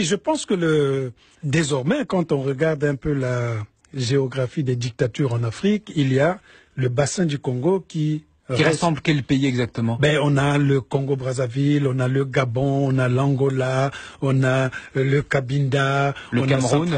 Oui, je pense que le, désormais, quand on regarde un peu la géographie des dictatures en Afrique, il y a le bassin du Congo qui qui ressemble quel pays exactement ben, On a le Congo-Brazzaville, on a le Gabon, on a l'Angola, on a euh, le Cabinda, le on Cameroun.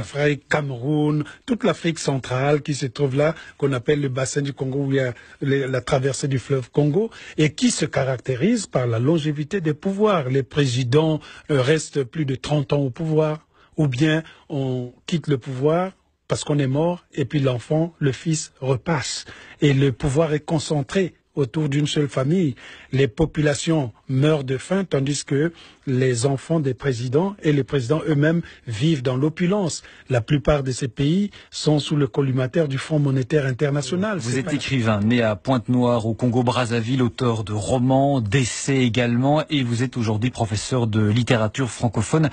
Cameroun, toute l'Afrique centrale qui se trouve là, qu'on appelle le bassin du Congo, où il y a la traversée du fleuve Congo, et qui se caractérise par la longévité des pouvoirs. Les présidents euh, restent plus de 30 ans au pouvoir, ou bien on quitte le pouvoir parce qu'on est mort, et puis l'enfant, le fils repasse. Et le pouvoir est concentré autour d'une seule famille, les populations meurent de faim, tandis que les enfants des présidents et les présidents eux-mêmes vivent dans l'opulence. La plupart de ces pays sont sous le collimateur du Fonds monétaire international. Vous êtes écrivain, né à Pointe-Noire au Congo-Brazzaville, auteur de romans, d'essais également, et vous êtes aujourd'hui professeur de littérature francophone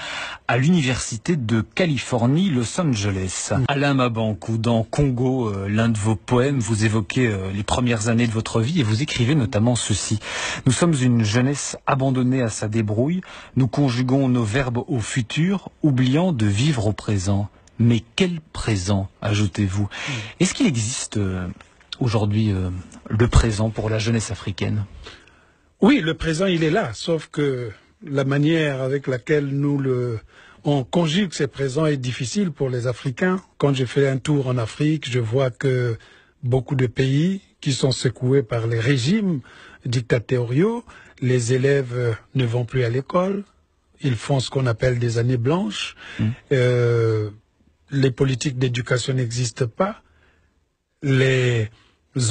à l'Université de Californie, Los Angeles. Alain ou dans Congo, euh, l'un de vos poèmes, vous évoquez euh, les premières années de votre vie et vous écrivez notamment ceci. Nous sommes une jeunesse abandonnée à sa débrouille. Nous conjuguons nos verbes au futur, oubliant de vivre au présent. Mais quel présent, ajoutez-vous Est-ce qu'il existe euh, aujourd'hui euh, le présent pour la jeunesse africaine Oui, le présent, il est là, sauf que la manière avec laquelle nous le on conjugue ces présents est difficile pour les Africains. Quand j'ai fait un tour en Afrique, je vois que beaucoup de pays qui sont secoués par les régimes dictatoriaux, les élèves euh, ne vont plus à l'école, ils font ce qu'on appelle des années blanches, mmh. euh, les politiques d'éducation n'existent pas, les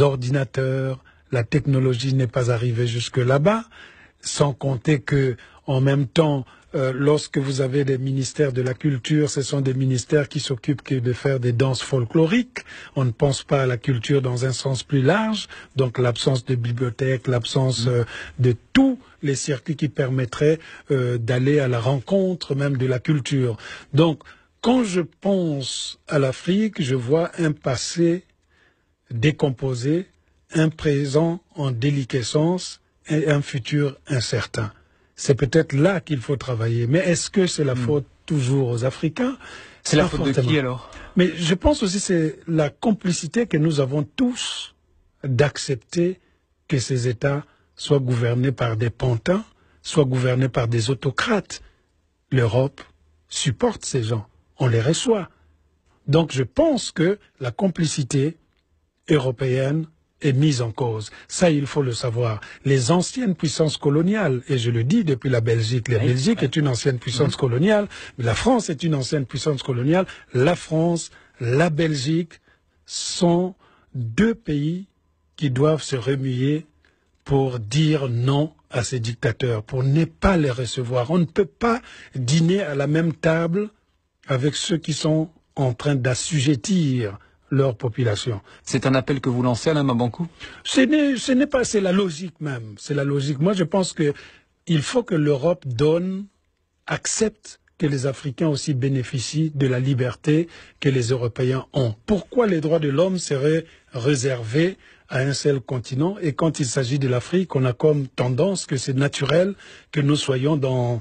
ordinateurs, la technologie n'est pas arrivée jusque là-bas sans compter que en même temps euh, lorsque vous avez des ministères de la culture, ce sont des ministères qui s'occupent que de faire des danses folkloriques. On ne pense pas à la culture dans un sens plus large, donc l'absence de bibliothèques, l'absence mm. euh, de tous les circuits qui permettraient euh, d'aller à la rencontre même de la culture. Donc, quand je pense à l'Afrique, je vois un passé décomposé, un présent en déliquescence et un futur incertain. C'est peut-être là qu'il faut travailler. Mais est-ce que c'est la hmm. faute toujours aux Africains C'est la faute de qui alors Mais je pense aussi que c'est la complicité que nous avons tous d'accepter que ces États soient gouvernés par des pantins, soient gouvernés par des autocrates. L'Europe supporte ces gens, on les reçoit. Donc je pense que la complicité européenne est mise en cause. Ça, il faut le savoir. Les anciennes puissances coloniales, et je le dis depuis la Belgique, la Belgique est une ancienne puissance mhm. coloniale, la France est une ancienne puissance coloniale, la France, la Belgique sont deux pays qui doivent se remuer pour dire non à ces dictateurs, pour ne pas les recevoir. On ne peut pas dîner à la même table avec ceux qui sont en train d'assujettir population. C'est un appel que vous lancez, à Alain Mabankou Ce n'est pas, c'est la logique même. C'est la logique. Moi, je pense que il faut que l'Europe donne, accepte que les Africains aussi bénéficient de la liberté que les Européens ont. Pourquoi les droits de l'homme seraient réservés à un seul continent Et quand il s'agit de l'Afrique, on a comme tendance que c'est naturel que nous soyons dans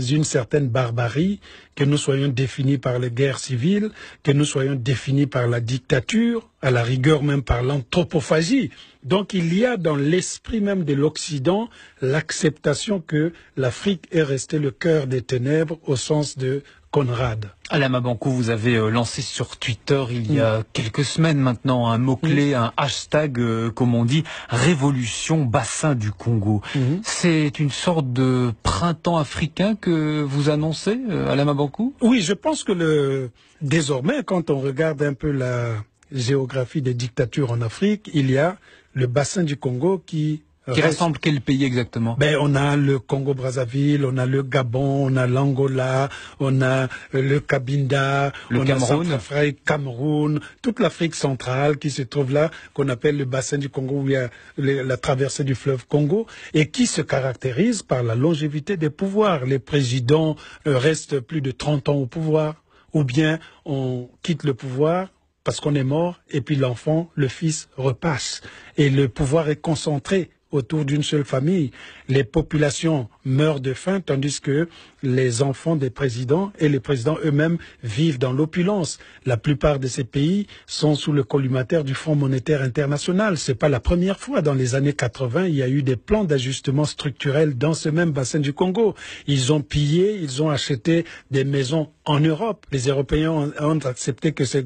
une certaine barbarie, que nous soyons définis par les guerres civiles, que nous soyons définis par la dictature, à la rigueur même par l'anthropophagie. Donc il y a dans l'esprit même de l'Occident l'acceptation que l'Afrique est restée le cœur des ténèbres au sens de Conrad. Alain Mabankou, vous avez euh, lancé sur Twitter il y a mm. quelques semaines maintenant un mot-clé, mm. un hashtag, euh, comme on dit, révolution bassin du Congo. Mm -hmm. C'est une sorte de printemps africain que vous annoncez, euh, Alain Mabankou Oui, je pense que le... désormais, quand on regarde un peu la géographie des dictatures en Afrique, il y a le bassin du Congo qui... Qui ressemble quel pays exactement ben, On a le Congo-Brazzaville, on a le Gabon, on a l'Angola, on a euh, le Cabinda, le on Cameroun. Cameroun, toute l'Afrique centrale qui se trouve là, qu'on appelle le bassin du Congo, où il y a la traversée du fleuve Congo, et qui se caractérise par la longévité des pouvoirs. Les présidents euh, restent plus de 30 ans au pouvoir, ou bien on quitte le pouvoir, parce qu'on est mort, et puis l'enfant, le fils repasse. Et le pouvoir est concentré autour d'une seule famille. Les populations meurent de faim, tandis que les enfants des présidents et les présidents eux-mêmes vivent dans l'opulence. La plupart de ces pays sont sous le collimateur du Fonds monétaire international. C'est pas la première fois. Dans les années 80, il y a eu des plans d'ajustement structurel dans ce même bassin du Congo. Ils ont pillé, ils ont acheté des maisons en Europe. Les Européens ont accepté que ces,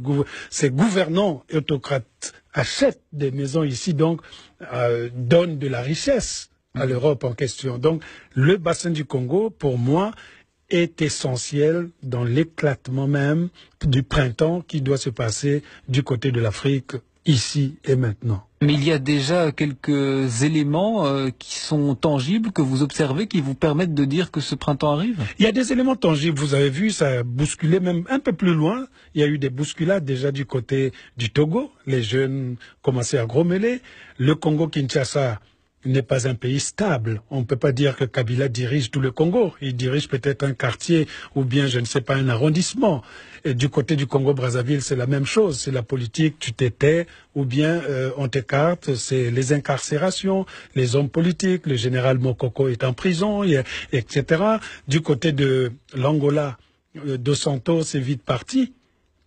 gouvernants autocrates achètent des maisons ici, donc euh, donnent de la richesse à l'Europe en question. Donc, le bassin du Congo, pour moi, est essentiel dans l'éclatement même du printemps qui doit se passer du côté de l'Afrique ici et maintenant. Mais il y a déjà quelques éléments euh, qui sont tangibles, que vous observez, qui vous permettent de dire que ce printemps arrive Il y a des éléments tangibles. Vous avez vu, ça a bousculé même un peu plus loin. Il y a eu des bousculades déjà du côté du Togo. Les jeunes commençaient à grommeler. Le Congo-Kinshasa n'est pas un pays stable. On ne peut pas dire que Kabila dirige tout le Congo. Il dirige peut-être un quartier ou bien, je ne sais pas, un arrondissement. Et du côté du Congo-Brazzaville, c'est la même chose. C'est la politique, tu t'étais, ou bien euh, on t'écarte. C'est les incarcérations, les hommes politiques, le général Mokoko est en prison, etc. Du côté de l'Angola, de euh, Dos Santos vite parti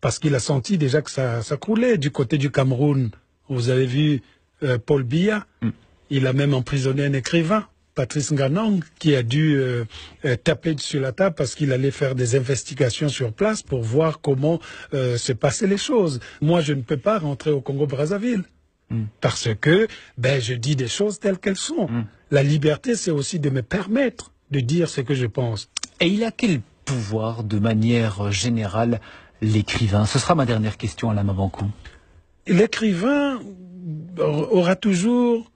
parce qu'il a senti déjà que ça, ça croulait. Du côté du Cameroun, vous avez vu euh, Paul Biya. Mm. Il a même emprisonné un écrivain. Patrice Nganang, qui a dû euh, euh, taper dessus la table parce qu'il allait faire des investigations sur place pour voir comment euh, se passaient les choses. Moi, je ne peux pas rentrer au Congo-Brazzaville. Hmm. Parce que ben, je dis des choses telles qu'elles sont. Hmm. La liberté, c'est aussi de me permettre de dire ce que je pense. Et il a quel pouvoir, de manière générale, l'écrivain Ce sera ma dernière question à la Mabankou. L'écrivain aura toujours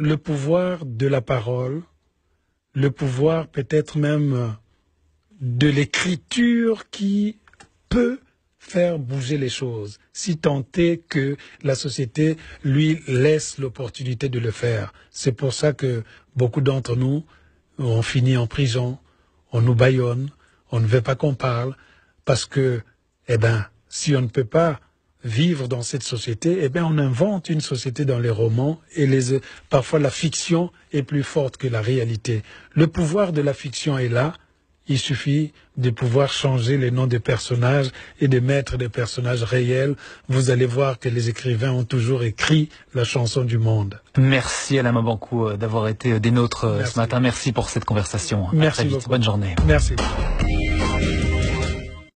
le pouvoir de la parole, le pouvoir peut-être même euh, de l'écriture qui peut faire bouger les choses, si tant est que la société lui laisse l'opportunité de le faire. C'est pour ça que beaucoup d'entre nous ont fini en prison, on nous baillonne, on ne veut pas qu'on parle, parce que, eh ben, si on ne peut pas vivre dans cette société, eh bien, on invente une société dans les romans et les, parfois la fiction est plus forte que la réalité. Le pouvoir de la fiction est là. Il suffit de pouvoir changer les noms des personnages et de mettre des personnages réels. Vous allez voir que les écrivains ont toujours écrit la chanson du monde. Merci Alain Mabankou euh, d'avoir été des nôtres euh, ce matin. Merci pour cette conversation. Merci. À Bonne journée. Merci.